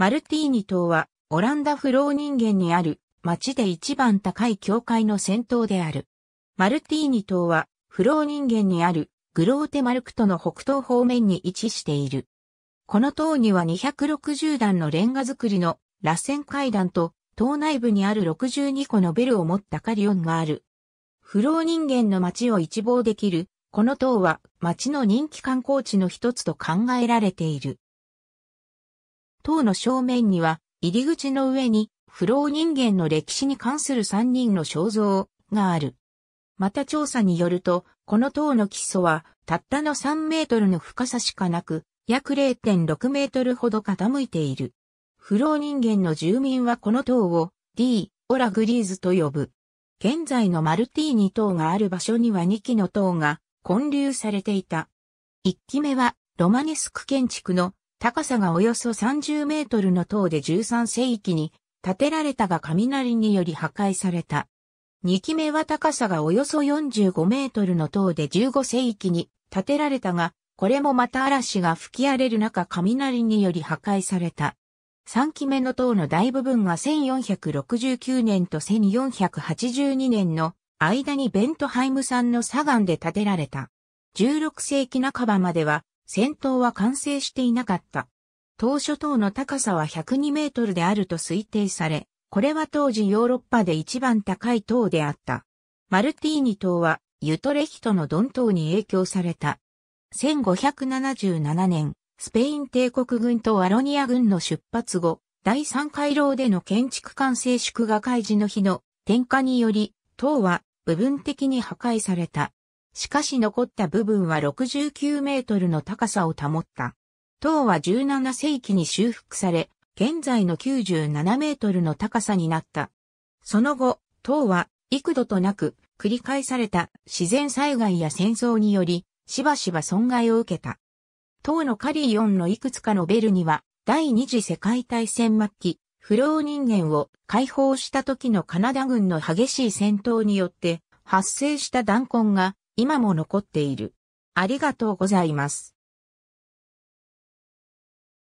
マルティーニ島は、オランダフロー人間にある、町で一番高い教会の先頭である。マルティーニ島は、フロー人間にある、グローテマルクトの北東方面に位置している。この塔には260段のレンガ造りの、螺旋階段と、島内部にある62個のベルを持ったカリオンがある。フロー人間の町を一望できる、この塔は町の人気観光地の一つと考えられている。塔の正面には、入り口の上に、不老人間の歴史に関する3人の肖像がある。また調査によると、この塔の基礎は、たったの3メートルの深さしかなく、約0.6メートルほど傾いている。不老人間の住民はこの塔を、D、オラグリーズと呼ぶ。現在のマルティーニ塔がある場所には2基の塔が混流されていた。1基目はロマネスク建築の高さがおよそ30メートルの塔で13世紀に建てられたが雷により破壊された。2期目は高さがおよそ45メートルの塔で15世紀に建てられたが、これもまた嵐が吹き荒れる中雷により破壊された。3期目の塔の大部分が1469年と1482年の間にベントハイム産の砂岩で建てられた。16世紀半ばまでは戦闘は完成していなかった。当初塔の高さは102メートルであると推定され、これは当時ヨーロッパで一番高い塔であった。マルティーニ塔はユトレヒトのドン塔に影響された。1577年、スペイン帝国軍とアロニア軍の出発後、第三回廊での建築完成祝賀会時の日の点火により、塔は部分的に破壊された。しかし残った部分は69メートルの高さを保った。塔は17世紀に修復され、現在の97メートルの高さになった。その後、塔は幾度となく繰り返された自然災害や戦争により、しばしば損害を受けた。塔のカリーンのいくつかのベルには、第二次世界大戦末期、不老人間を解放した時のカナダ軍の激しい戦闘によって発生した弾痕が今も残っている。ありがとうございます。